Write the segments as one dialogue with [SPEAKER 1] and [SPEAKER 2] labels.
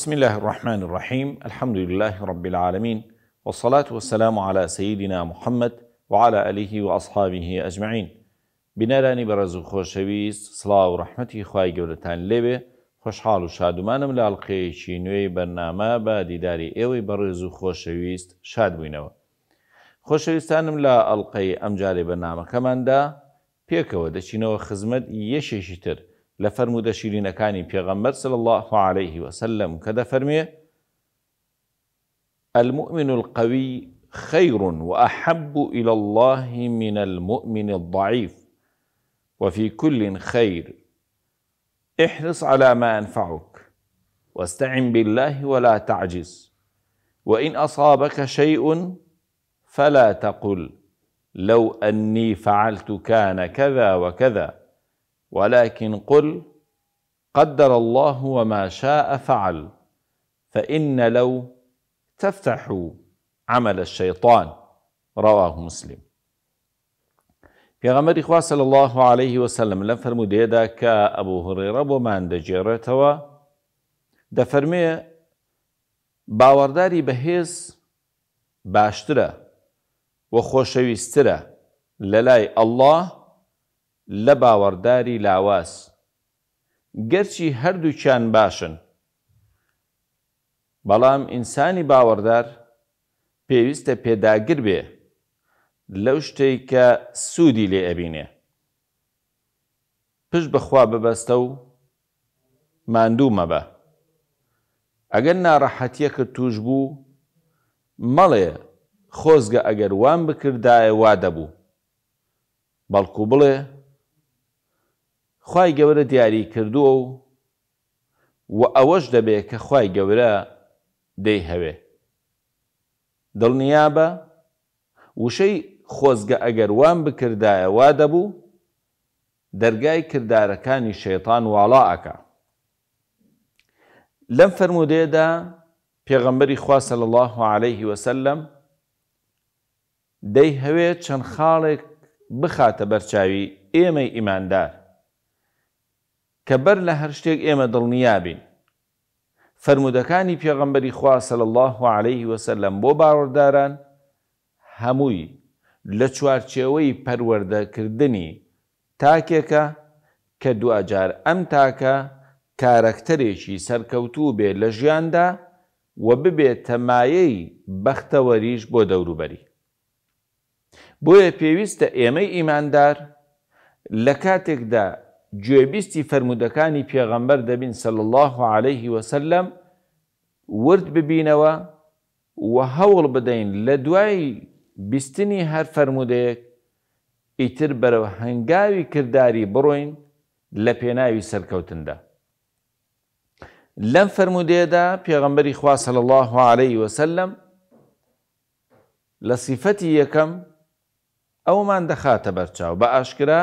[SPEAKER 1] بسم الله الرحمن الرحيم الحمد لله رب العالمين والصلاة والسلام على سيدنا محمد وعلى آله وأصحابه أجمعين بناراني برز خوشویست سلااو ڕحمەتی خی گەورەتان لێبێ خۆشحاڵ و شادومانم شينوي ئەڵلقەیەکی بادي داري بە دیداری ئێوەی بەڕێز و خۆشەویست شاد بووینەوە. خۆشەویستانم لە ئەڵلقەی كمان دا پێکەوە دەچینەوە خزمەت یەشێکی لە فەرموودە كاني پێغەمبەر صلى الله عليه وسلم كذا فرمي المؤمن القوي خير وأحب إلى الله من المؤمن الضعيف وفي كل خير احرص على ما أنفعك واستعن بالله ولا تعجز وإن أصابك شيء فلا تقل لو أني فعلت كان كذا وكذا ولكن قل قدر الله وما شاء فعل فإن لو تفتح عمل الشيطان رواه مسلم غمر إخوة صلى الله عليه وسلم لم فرمو ديدا كأبو هريرة بۆمان دەجێڕێتەوە دەفەرمێ باوەڕداری بەهێز باشترە و خۆشەویسترە لە لە باوەڕداری لاواز گەرچی هەردووچیان باشن بەڵام ئینسانی باوەڕدار پێویستە پێداگر بێ لەو شتەی کە سوودی لێ ئەبینێ پشت بەخوا ببەستە و ماندوو مەبە ئەگەر ناڕەحەتیەکە توش بوو مەڵێ خۆزگە ئەگەر وان بکردایە وا دەبوو بەڵکو بڵێ خی گەورە دیاری کردووە و و ئەوەش دەبێت کە خی گەورە دەی هەوێ دڵنیابە وشەی خۆزگە ئەگەر وان بکردایە وا دەبوو دەرگای کردارەکانی شێطان واڵاعەکە لەم فرەرمودێدا پێغەمبەری خواسە لە الله عليه وسلم دەی هەوێت چەند خاڵێک بخاتە بەرچاوی ئێمەی ئیماندار کە بەر لە هەر شتێک ئێمە دڵنیابین فرمودەکانی پێغەمبەری خواسەل الله عليه وسلم بۆ باوەڕداران هەمووی لە چوارچێوەی پەروەردەکردنی تاکێکە کە دوجار ئەم تاکە کارکتەرێکی سەرکەوتوو بێ لە ژیاندا و ببێت تەمایەی بەختەوەریش بۆ دەوروبەری. بۆیە پێویستە ئێمەی ئیماندار لە کاتێکدا گوێبیستی فرمودەکانی پێغەمبەر دەبین سەل الله عليه وسلم ورد ببینەوە و هەوڵ بدەین لە دوای بیستنی هەر فرمودەیەک ئیتر بەرەوە هەنگاوی کردداری بڕۆین لە پێناوی سەرکەوتندا. لەم فرمودێدا پێغەمبەری خوا سەل الله عليه وسلم لە سیفەتی یەکەم ئەومان دەخاتە بەرچاو بە ئاشکرا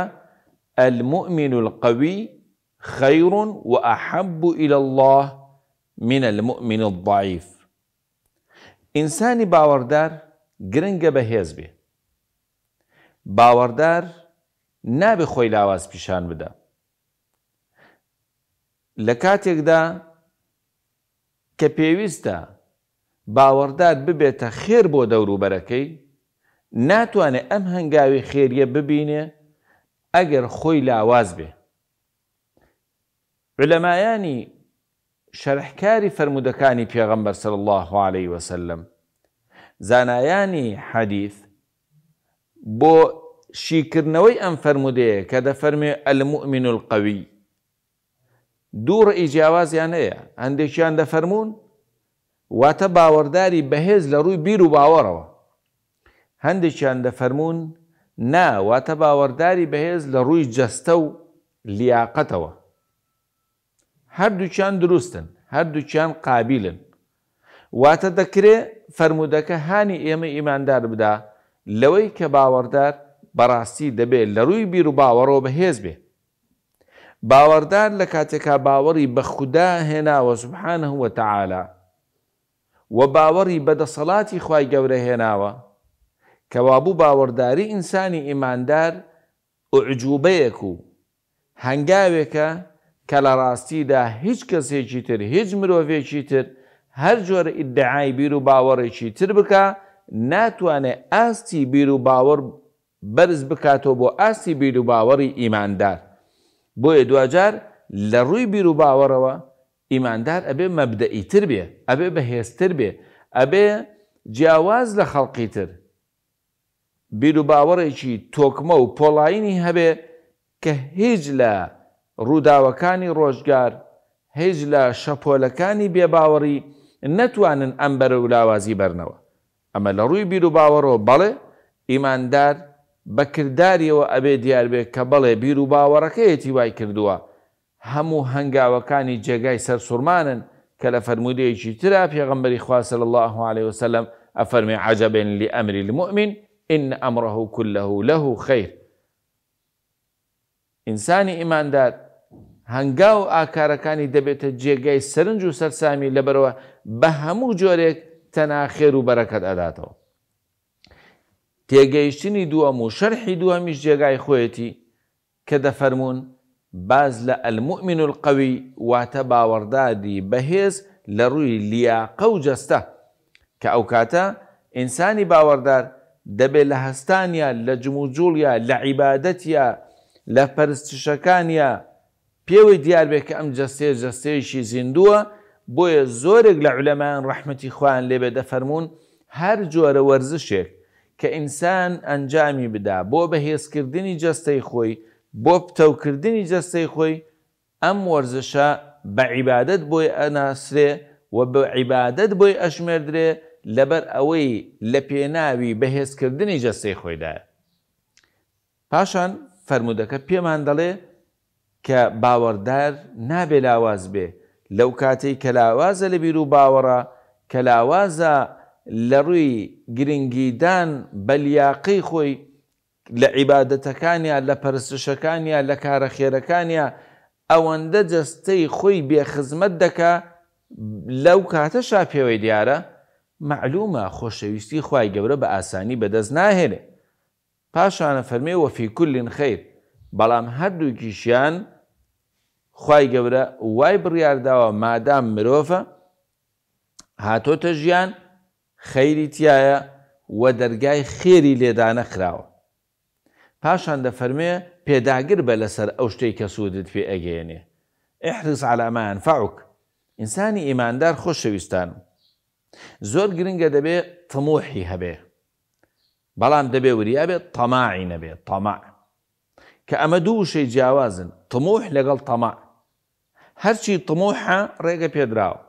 [SPEAKER 1] المؤمن القوي خير وأحب إلى الله من المؤمن الضعيف ئینسانی باوەڕدار گرنگە بەهێز بێ باوەڕدار نابێ خۆی لاواز پیشان بدە لە کاتێکدا کە پێویستە باوەڕدار ببێتە خێر بۆ دەوروبەرەکەی ناتوانێت ئەم هەنگاوی خێریە ببینێ ئەگەر خۆی لاواز بێ علەمایانی شرحکاری فرمودکانی پیغمبر صلی الله عليه وسلم زانایانی حەدیث بۆ شیکردنەوەی ئەم فرمودەیە کە دەفەرمێ ئەلمؤمن القەوی دوو ڕئی جیاوازیان هەیە هەندێکیان دەفەرمونون واتە باوەڕداری بەهێز لە ڕووی بیر و باوەڕەوە ده فرمون ناواتە باوەڕداری بەهێز لە ڕووی جەستە و لیاقەتەوە هەردووچیان دروستن هەردووچیان قابلن واتە دەکرێ فرەرمودەکە هاانی ئێمە ئیماندار بدا لەوەی کە باوەڕدار بەڕاستی دەبێت لە ڕووی بیر و باوەڕەوە بەهێز بێ باوەڕدار لە کاتێکا باوەڕی بە خوددا هێناوە سبحانه وتەعالا و باوەڕی بەدەسەڵاتی خی گەورە هێناوە کەوابوو باوەڕداری ئینسانی ئیماندار عجوبەیەک و هەنگاوێکە کە لە ڕاستیدا هیچ کەسێکی تر هیچ مرۆڤێکی تر هەر جۆرە ئیدعای بیر و باوەڕێکی تر بکە ناتوانێت ئاستی بیر و باوەڕ بەرز بکاتەوە بۆ ئاستی بیر و باوەڕی ئیماندار بۆیە دوجار لە ڕووی بیر و باوەڕەوە ئیماندار ئەبێ مەبدەئیتر بێ ئەبێ بەهێزتر بێ ئەبێ جیاواز لە خەڵقی تر بیر و باوەڕێکی تۆکمە و پۆڵینی هەبێ کە هیچ لە ڕووداوەکانی ڕۆژگار هیچ لە شەپۆلەکانی بێباوەڕی نەتوانن ئەم بەرە و لاوازی بەرنەوە ئەمە لە ڕووی بیر و باوەڕۆ بەڵێ ئیماندار بەکردداریەوە ئەبێ دیار بێت کە بڵێ بیر و باوەڕەکەیەتی وای کردووە هەموو هەنگاوەکانی جێگای سەر سوورمانن کە لە فەرمودەیەکی ترا پێغمبەری خواسە الله عليه وسلم ئەفەرمی عجبێن لی ئەمری المؤمن ئین ئەمڕە و کول لە و لە و خیر ئینسانی ئیماندار هەنگا و ئاکارەکانی دەبێتە جێگای سرنج و سەرسامی لەبەرەوە بە هەموو جۆرێک تەناخێر و بەرەکەت ئەداتەوە تێگەیشتنی دووەم و شەرحی دووەمیش جێگای خۆیەتی کە دەفەرمونون باز لە ئەلمؤمن و القەوی واتە باوەڕدادی بەهێز لە ڕووی لیاقە و جەستە کە ئەو کاتە ئینسانی باوەڕدار دەبێت لە هەستانیا لە جموجوولیا لە عیباەتە لە پەرستشەکانیا پێوەی دیار بێت کە ئەم جەستێ جەستەیەشی زیندووە بۆیە زۆرێک لە علەمان ڕحمەتی خوان لێبێ دەفەرمونون هەر جۆرە وەرزشێک کە ئینسان ئەنجامی بدا بۆ بەهێزکردنی جەستەی خۆی بۆ پتەوکردنی جەستەی خۆی ئەم وەرزشە بە عیبادت بۆی ئەناسرێ و بە عیبادت بۆی ئەشمێردرێ لەبەر ئەوەی لە پێناوی بەهێزکردنی جەسەی خۆیداە. پاشان فرەرمودەکە پێمان دەڵێ کە باوەڕدار نابێ لاواز بێ لەو کاتەی کە لاوازە لە بیر و باوەڕە کە لاوازە لە ڕووی گرنگیدان بەلیاقی خۆی لە عیباەتەکانیان لە پەرستشەکانیان لە کارە خێرەکانیان ئەوەندە جەستەی خۆی بێخزمەت دەکا لەو کاتە شاپێوەی دیارە معلومە خۆشەویستی خی گەورە بە ئاسانی بەدەست ناهێنێ پاشانە فەرمێ وەفی کولین خیر بەڵام هەردووکیشیان خی گەورە وای بڕیارداوە مادام مرۆڤە هاتۆتە ژیان خەیری تایە وە دەرگای خێری لێدانە خراوە پاشان دە فەرمێ پێداگر بە لەسەر ئەو شتەی کە سوودت پێ ئەگەێنێ ئەحرز علامەیان فعوک ئینسانی ئیماندار خۆشەویستانم زۆر گرنگە دەبێ تمۆحی هەبێ بەڵام دەبێ وریا بێت تەماعی نەبێت تەماع کە ئەمە دوو شەی جیاوازن تمۆح لەگەڵ تەما هەرچی تمۆحە ڕێگە پێدراوە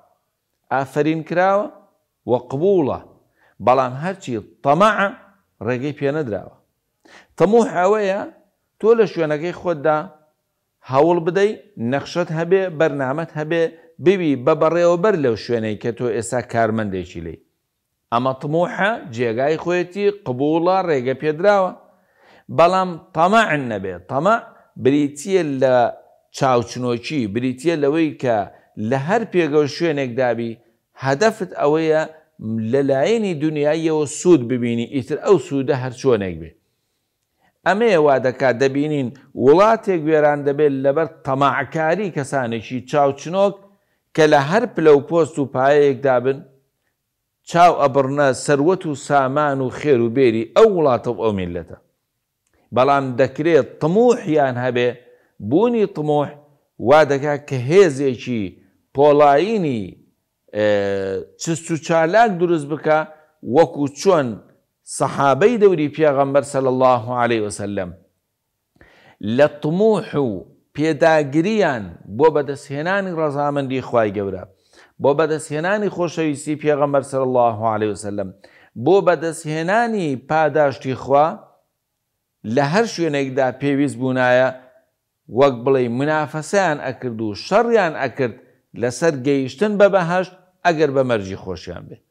[SPEAKER 1] ئافرین کراوە و قبوڵە بەڵام هەرچی تەماع ڕێگەی پێ نەدراوە تەمۆح ئەوەیە تۆ لە شوێنەکەی خۆتدا هەوڵ بدەیت نەخشت هەبێ بەرنامەت هەبێ ببی بە بەڕێوەبەر لەو شوێنەی کە تۆ ئێستا کارمەندێکی لی ئەمە تمۆحە جێگای خۆەتی قبوڵە ڕێگە پێدراوە بەڵام تەماعن نەبێت تەمە بریتە لە چاوچنۆکی بریتە لەوەی کە لە هەر پێگە شوێنێک دابی هەدەفت ئەوەیە لەلایەنی دنیایەوە سوود ببینی ئیتر ئەو سوودە هەر چۆنێک بێ ئەمەیە وا دەکات دەبینین وڵاتێک گوێران دەبێت لەبەر تەماعکاری کەسانێکی چاوچنۆک کە لە هەر پلە و پۆست و پایەیەک دابن چاو ئەبڕنە سەروەت و سامان و خێر و بێری ئەو وڵاتە ئەو میلەتە بەڵام دەکرێت تموحیان هەبێ بوونی تمۆح وا دەکا کە هێزێکی پۆڵایینی چست و چالاک دروست بکە وەکو چۆن سەحابەی دەوری پیاغەمبەر سەل الله عليه وسلم لە تموح و پێداگریان بۆ بەدەستهێنانی ڕەزامەندی خی گەورە بۆ بەدەستهێنانی خۆشەویستی پێغەمبەر سەر الله عليه وسلم بۆ بەدەستهێنانی پاداشتی خوا لە هەر شوێنێکدا پێویست بوونایە وەک بڵێ منافەسەیان ئەکرد و شەڕیان ئەکرد لەسەر گەیشتن بە بەهشت ئەگەر بە مەرجی خۆشیان بێت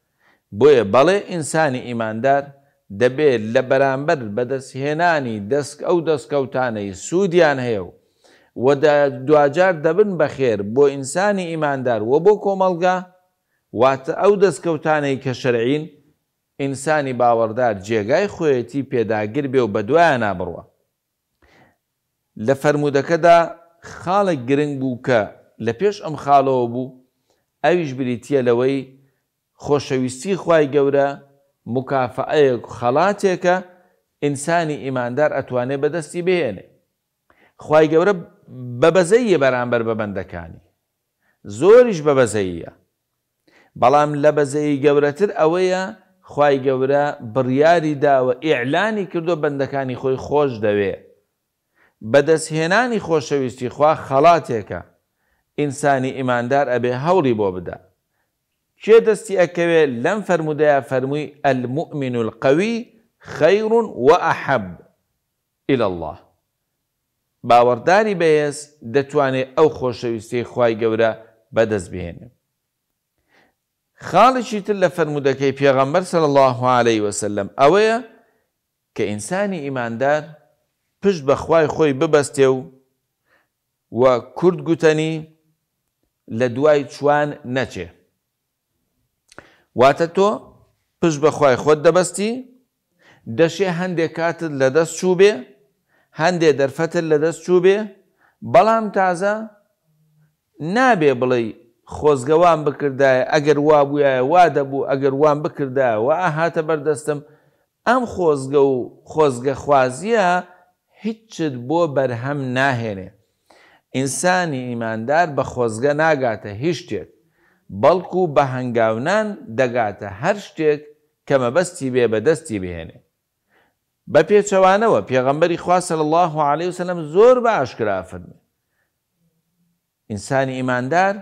[SPEAKER 1] بۆیە بەڵێ ئینسانی ئیماندار دەبێت لە بەرامبەر بەدەستهێنانی دەست ئەو دەستکەوتانەی سوودیان هەیە و و دوجار دەبن بەخێر بۆ ئینسانی ئیماندار و بۆ کۆمەلگا واتە ئەو دەستکەوتانەی کە شەرعین ئینسانی باوەڕدار جێگای خۆیەتی پێداگر بێ و بە دوایە نابڕوە لە فەرمودەکەدا خاڵێک گرنگ بوو کە لە پێش ئەم خاڵەوە بوو ئەویش بریتە لەوەی خۆشەویستی خی گەورە مکافعەیەک خەڵاتێکە ئینسانی ئیماندار ئەتوانێ بەدەستی بهێنێ خی گەورە بەبەزەیە بەرامبەر بە بەندەکانی زۆریش بەبەزەیە بەڵام لە بەزەی گەورەتر ئەوەیە خی گەورە بڕیاری داوە ئیعلانی کردو بەندەکانی خۆی خۆش دەوێ بەدەستهێنانی خۆشەویستی خوا خەڵاتێکە ئینسانی ئیماندار ئەبێ هەوری بۆ بدە کێ دەستی ئەکەوێ لەم فەرمودەیە فەرمووی ئەلمؤمن القەوی خەیرون وەحەب إلى الله باوەڕداری بەیەس دەتوانێت ئەو خۆشەویستی خی گەورە بەدەست بهێنێ. خاڵێکی تر لە فەرمودەکەی پێغەمبەر سەر الله عليه وسلم ئەوەیە کە ئینسانی ئیماندار پشت بەخوای خۆی ببەستێ و و کورد گوتنی لە دوای چوان نەچێ. واتە تۆ پشت بەخوای خۆت دەبەستی دەشێ هەندێک کاتت لە دەست چوو بێ، هەندێ دەرفەتر لە دەست چوو بێ بەڵام تازە نابێ بڵێ خۆزگەوان بکردایە ئەگەر وا بووایە وا دەبوو ئەگەر وان بکردایە و ئاهاتە بەردەستم ئەم خۆزگە و خۆزگە خوازیە هیچت بۆ بەرهەم ناهێنێ ئینسانی ئیماندار بە خۆزگە ناگاتە هیچ شتێک بەڵکو بە هەنگاونان دەگاتە هەر شتێک کەمە بەستی بێ بەدەستی بهێنێ بە پێچەوانەوە پێغەمبەری خواسە الله عليه وسلم زۆر بە ئاشکرافرمی ئینسانی ئیماندار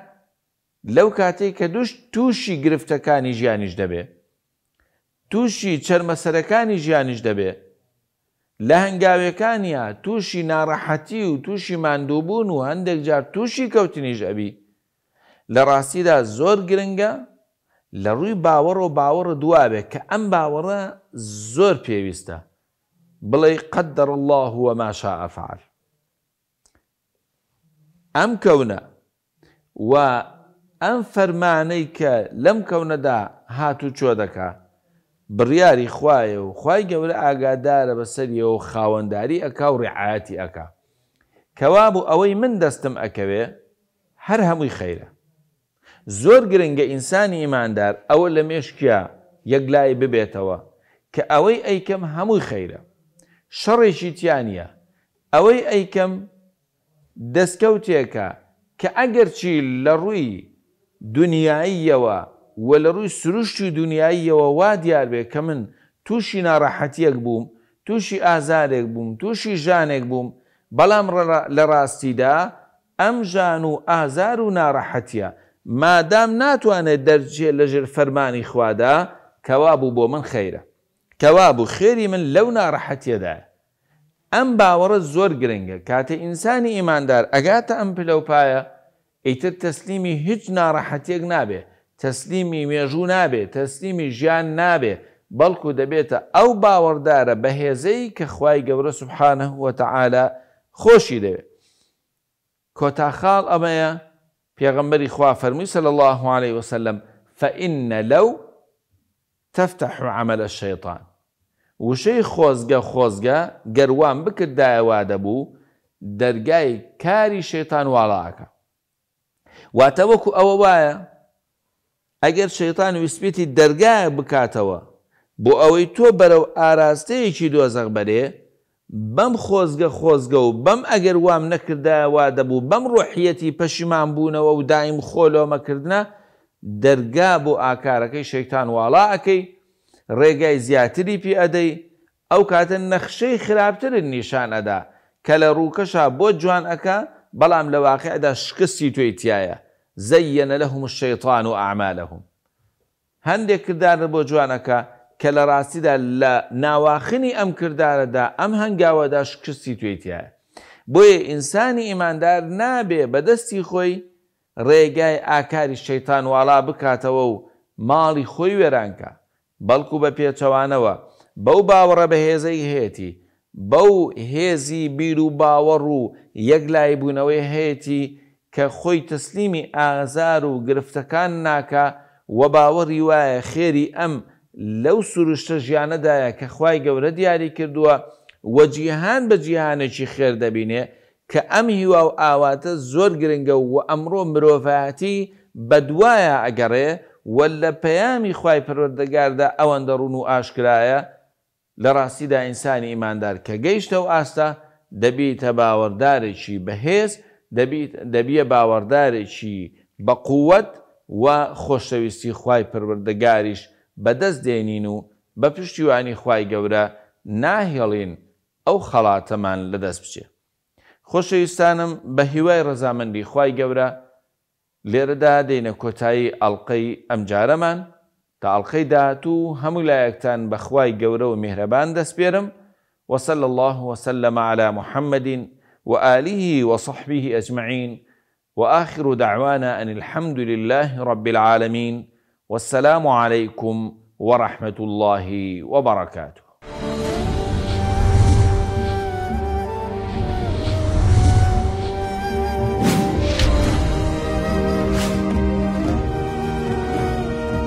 [SPEAKER 1] لەو کاتێک کە دوش تووشی گرفتەکانی ژیانیش دەبێ تووشی چەرمەسەرەکانی ژیانیش دەبێ لە هەنگاوەکانیا تووشی ناڕەحەتی و تووشی مادووبوون و هەندێک جار تووشی کەوتنیش ئەبی لە ڕاستیدا زۆر گرنگە لە ڕووی باوەڕ و باوەڕ دوابێ کە ئەم باوەڕە زۆر پێویستە بڵێ قدر الله وەماشا ئەفعال ئەم کەونە و ئەم فەرمانەی کە لەم کەونەدا هاتو چۆ دەکا بڕیاری خوایە و خی گەورە ئاگادارە بەسەریەوە خاوەنداری ئەکا و ڕعاەتی ئەک کەوا بوو ئەوەی من دەستم ئەکەوێ هەر هەمووی خەیرە زۆر گرنگە ئینسانی ئیماندار ئەوە لە مێشکیا یەکلای ببێتەوە کە ئەوەی ئەیکەم هەمووی خەیرە شەڕێکی تیانە ئەوەی ئەیکەم دەستکەوتێکە کە ئەگەرچی لە ڕووی دنیاییەوە وە لە ڕووی سروشتی دنیاییەوە وا دیار بێ کە من تووشی ناڕەحەتیەک بووم تووشی ئازارێک بووم تووشی ژانێک بووم بەڵام لە ڕاستیدا ئەم ژان و ئازار و ناڕەحەتە مادام ناتوانێت دەرجێ لەژر فەرمانی خوادا کەوا بوو بۆ من خەیرە کەوابوو خێری من لەو ناڕەحەتیەدا ئەم باوەڕە زۆر گرنگە کاتە ئینسانی ئیماندار ئەگاتە ئەم پلەپایە ئیتر تەسلیمی هیچ ناڕەحەتێک نابێ تەسلیمی مێژوو نابێ تەسلیمی ژیان نابێ بەڵکو دەبێتە ئەو باوەڕدارە بە هێزەی کە خی گەورە سوبحانە وتەعاالە خۆشی دەوێت کۆتاخاڵ ئەمەیە پێغمبەری خوا فەرمی سەل الله عليه وسلم فەئینە لەو تەفتەح عملە شەیطان وشەی خۆزگە خۆزگە گەروان بکردایەوا دەبوو دەرگای کاری شەیتان واڵاکە واتە وەکو ئەوە وایە ئەگەر شەیتان ویسپێتی دەرگایە بکاتەوە بۆ ئەوەی تۆ بەرەو ئاراستەیەکی دۆزەق بەرێ بەم خۆزگە خۆزگە و بەم ئەگەر وام نەکردایەوا دەبوو بەم ڕۆحیەتی پەشیمان بوونەوە و دایم خۆلۆمەکردە دەرگا بۆ ئاکارەکەی شەیتان واڵا ئەەکەی ڕێگای زیاتری پی ئەدەی ئەو کاتە نەخشەی خراپترن نیشان ئەدا کە لە ڕووکەشا بۆ جوان ئەەکە بەڵام لە واقعدا شکستی توێتیایە زەیەنە لە هەم شەیتان و ئامالەهم هەندێک کردارە بۆ جوانەکە کە لە ڕاستیدا لە ناواخنی ئەم کردارەدا ئەم هەنگاوەدا شکستی توێتیایە بۆیە ئینسانی ئیماندار نابێ بەدەستی خۆی ڕێگای ئاکاری شەیتان واڵا بکاتەوە و ماڵی خۆی وێرانکە بەڵکو بە پێچەوانەوە بەو باوەڕە بە هێزەی هێتی بەو هێزی بیر و باوەڕ و یەکلای بوونەوەی هێتی کە خۆی تەسلیمی ئازار و گرفتەکان ناکە و باوەڕی وایە خێری ئەم لەو سروشتە ژیانەدایە کە خی گەورە دیاری کردووە وەجییهان بە جیهانێکی خێر دەبینێ کە ئەم هیوا و ئاواتە زۆر گرنگە و ئەمڕۆ مرۆڤەتی بەدوایە ئەگەڕێ و لە پەیامی خی پەروەردەگاردا ئەوەندە ڕون و ئاشکرایە لە ڕاستیدا ئینسانی ئیماندار کە گەیشتە و ئاستا دەبیتە باوەڕدارێکی بەهێز دەبیە باوەڕدارێکی بە قووەت و خۆشەویستی خی پەروەردەگاریش بەدەست دێنین و بە پشتیوانی خی گەورە ناهێڵین ئەو خەڵاتەمان لەدەست بچێت. خۆشەویستانم به هیوای ڕەزامەندی خی گەورە لێرەدا دێنە کۆتایی ئەڵلقەی ئەمجارەمان تا ئەڵلقەی داهاتوو هەموو لایەکتان بەخوای گوره و مهربان میهرەبان دەستپێرم وصل الله وسلم على محمد وآله وصحبه أجمعين وآخر دعوانا أن الحمد لله رب العالمين والسلام عليكم ورحمة الله وبركاته